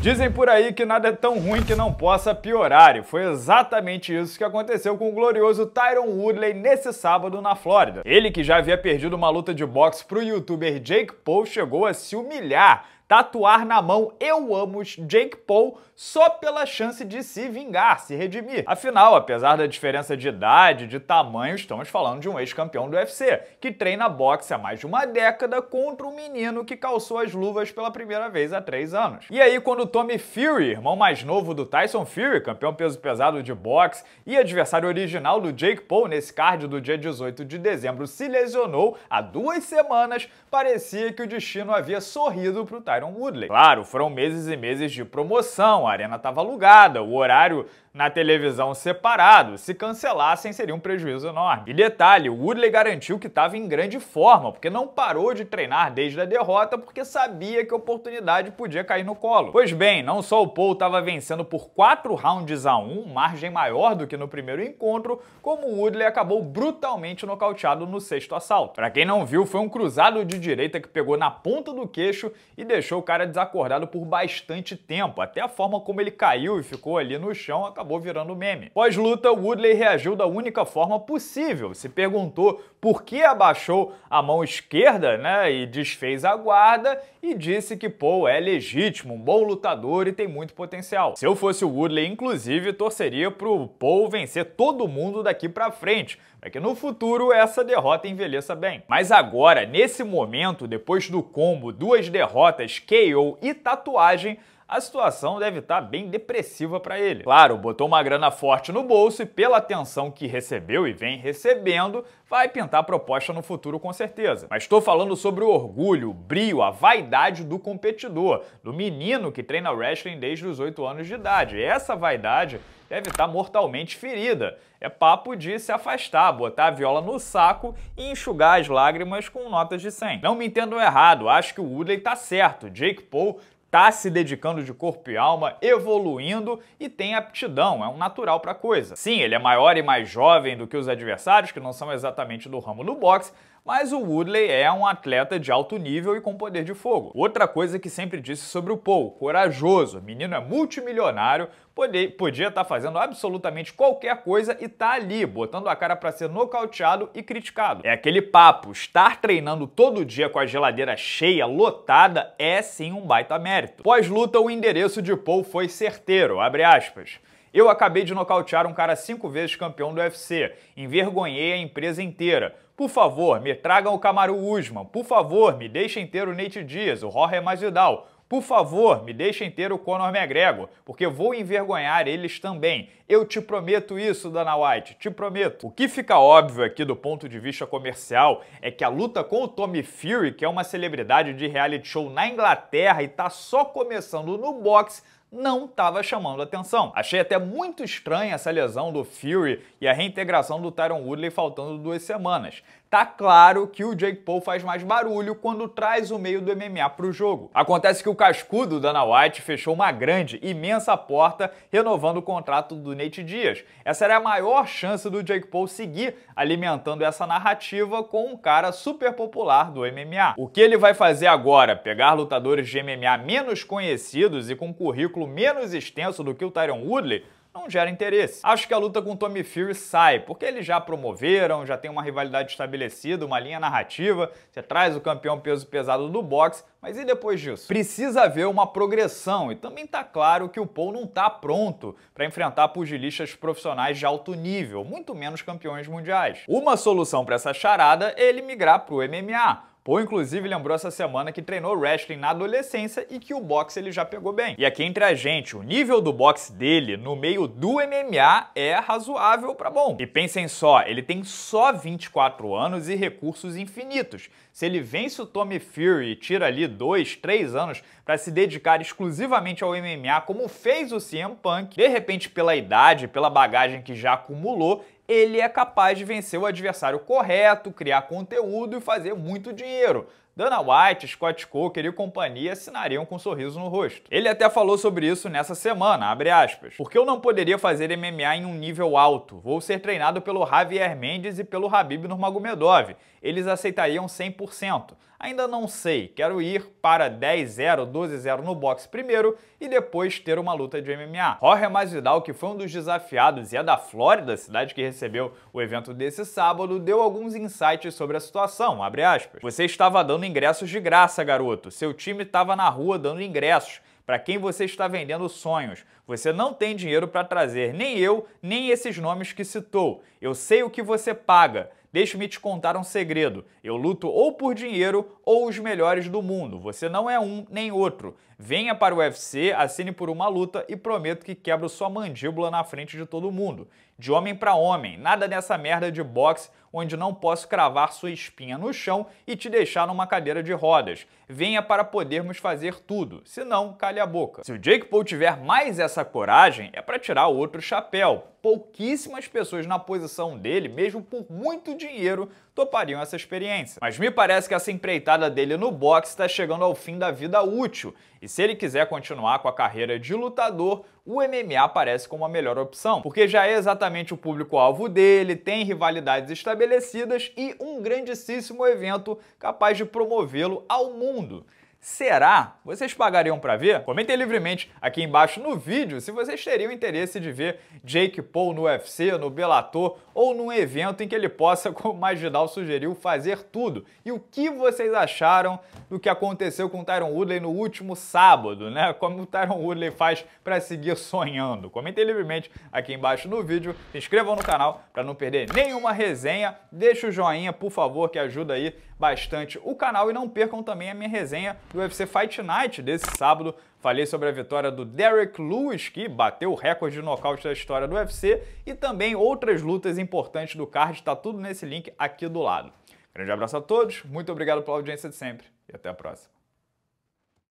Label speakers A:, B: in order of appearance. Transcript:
A: Dizem por aí que nada é tão ruim que não possa piorar, e foi exatamente isso que aconteceu com o glorioso Tyron Woodley nesse sábado na Flórida. Ele que já havia perdido uma luta de boxe pro youtuber Jake Paul chegou a se humilhar tatuar na mão Eu Amo Jake Paul só pela chance de se vingar, se redimir. Afinal, apesar da diferença de idade, de tamanho, estamos falando de um ex-campeão do UFC, que treina boxe há mais de uma década contra um menino que calçou as luvas pela primeira vez há três anos. E aí, quando Tommy Fury, irmão mais novo do Tyson Fury, campeão peso pesado de boxe e adversário original do Jake Paul nesse card do dia 18 de dezembro, se lesionou há duas semanas, parecia que o destino havia sorrido para o Tyson Tyron Woodley. Claro, foram meses e meses de promoção, a arena estava alugada, o horário na televisão separado. Se cancelassem, seria um prejuízo enorme. E detalhe, o Woodley garantiu que estava em grande forma, porque não parou de treinar desde a derrota, porque sabia que a oportunidade podia cair no colo. Pois bem, não só o Paul estava vencendo por quatro rounds a um, margem maior do que no primeiro encontro, como o Woodley acabou brutalmente nocauteado no sexto assalto. Para quem não viu, foi um cruzado de direita que pegou na ponta do queixo e deixou deixou o cara desacordado por bastante tempo. Até a forma como ele caiu e ficou ali no chão acabou virando meme. Pós-luta, Woodley reagiu da única forma possível. Se perguntou por que abaixou a mão esquerda, né, e desfez a guarda e disse que Paul é legítimo, um bom lutador e tem muito potencial. Se eu fosse o Woodley, inclusive, torceria pro Paul vencer todo mundo daqui para frente é que no futuro essa derrota envelheça bem. Mas agora, nesse momento, depois do combo, duas derrotas, KO e tatuagem, a situação deve estar bem depressiva para ele. Claro, botou uma grana forte no bolso e pela atenção que recebeu e vem recebendo, vai pintar proposta no futuro com certeza. Mas estou falando sobre o orgulho, o brio, a vaidade do competidor, do menino que treina wrestling desde os 8 anos de idade. Essa vaidade deve estar mortalmente ferida. É papo de se afastar, botar a viola no saco e enxugar as lágrimas com notas de 100. Não me entendam errado, acho que o Woodley tá certo. Jake Paul tá se dedicando de corpo e alma, evoluindo e tem aptidão, é um natural para coisa. Sim, ele é maior e mais jovem do que os adversários que não são exatamente do ramo do boxe, mas o Woodley é um atleta de alto nível e com poder de fogo. Outra coisa que sempre disse sobre o Paul, corajoso, menino é multimilionário, poder, podia estar tá fazendo absolutamente qualquer coisa e tá ali, botando a cara para ser nocauteado e criticado. É aquele papo, estar treinando todo dia com a geladeira cheia, lotada, é sim um baita mérito. Pós-luta, o endereço de Paul foi certeiro, abre aspas. Eu acabei de nocautear um cara cinco vezes campeão do UFC. Envergonhei a empresa inteira. Por favor, me tragam o Camaro Usman. Por favor, me deixem ter o Nate Diaz, o Jorge Masvidal. Por favor, me deixem ter o Conor McGregor, porque vou envergonhar eles também. Eu te prometo isso, Dana White, te prometo. O que fica óbvio aqui do ponto de vista comercial é que a luta com o Tommy Fury, que é uma celebridade de reality show na Inglaterra e tá só começando no boxe, não estava chamando atenção. Achei até muito estranha essa lesão do Fury e a reintegração do Tyron Woodley faltando duas semanas tá claro que o Jake Paul faz mais barulho quando traz o meio do MMA pro jogo. Acontece que o cascudo Dana White fechou uma grande, imensa porta, renovando o contrato do Nate Dias. Essa era a maior chance do Jake Paul seguir alimentando essa narrativa com um cara super popular do MMA. O que ele vai fazer agora? Pegar lutadores de MMA menos conhecidos e com um currículo menos extenso do que o Tyron Woodley? não gera interesse. Acho que a luta com Tommy Fury sai, porque eles já promoveram, já tem uma rivalidade estabelecida, uma linha narrativa, você traz o campeão peso pesado do boxe, mas e depois disso? Precisa haver uma progressão e também tá claro que o Paul não tá pronto para enfrentar pugilistas profissionais de alto nível, muito menos campeões mundiais. Uma solução para essa charada é ele migrar pro MMA Pô, inclusive, lembrou essa semana que treinou wrestling na adolescência e que o boxe ele já pegou bem. E aqui entre a gente, o nível do boxe dele no meio do MMA é razoável para bom. E pensem só, ele tem só 24 anos e recursos infinitos. Se ele vence o Tommy Fury e tira ali dois, três anos para se dedicar exclusivamente ao MMA, como fez o CM Punk, de repente pela idade, pela bagagem que já acumulou, ele é capaz de vencer o adversário correto, criar conteúdo e fazer muito dinheiro. Dana White, Scott Coker e companhia assinariam com um sorriso no rosto. Ele até falou sobre isso nessa semana, abre aspas. Porque eu não poderia fazer MMA em um nível alto. Vou ser treinado pelo Javier Mendes e pelo Habib Nurmagomedov. Eles aceitariam 100%. Ainda não sei. Quero ir para 10-0, 12-0 no boxe primeiro e depois ter uma luta de MMA. Jorge Masvidal, que foi um dos desafiados e é da Flórida, cidade que recebeu o evento desse sábado, deu alguns insights sobre a situação, abre aspas. Você estava dando dando ingressos de graça, garoto. Seu time estava na rua dando ingressos para quem você está vendendo sonhos. Você não tem dinheiro para trazer nem eu, nem esses nomes que citou. Eu sei o que você paga. Deixe-me te contar um segredo. Eu luto ou por dinheiro ou os melhores do mundo. Você não é um nem outro. Venha para o UFC, assine por uma luta e prometo que quebro sua mandíbula na frente de todo mundo. De homem para homem, nada dessa merda de boxe onde não posso cravar sua espinha no chão e te deixar numa cadeira de rodas. Venha para podermos fazer tudo, senão calhe a boca. Se o Jake Paul tiver mais essa coragem, é para tirar outro chapéu pouquíssimas pessoas na posição dele, mesmo por muito dinheiro, topariam essa experiência. Mas me parece que essa empreitada dele no boxe está chegando ao fim da vida útil, e se ele quiser continuar com a carreira de lutador, o MMA parece como a melhor opção, porque já é exatamente o público-alvo dele, tem rivalidades estabelecidas e um grandíssimo evento capaz de promovê-lo ao mundo. Será? Vocês pagariam para ver? Comentem livremente aqui embaixo no vídeo se vocês teriam interesse de ver Jake Paul no UFC, no Bellator ou num evento em que ele possa, como Magidal sugeriu, fazer tudo. E o que vocês acharam do que aconteceu com o Tyron Woodley no último sábado, né? Como o Tyron Woodley faz para seguir sonhando? Comentem livremente aqui embaixo no vídeo, se inscrevam no canal para não perder nenhuma resenha, deixa o joinha, por favor, que ajuda aí bastante o canal e não percam também a minha resenha do UFC Fight Night desse sábado. Falei sobre a vitória do Derek Lewis, que bateu o recorde de nocaute da história do UFC, e também outras lutas importantes do card. Está tudo nesse link aqui do lado. Grande abraço a todos, muito obrigado pela audiência de sempre e até a próxima.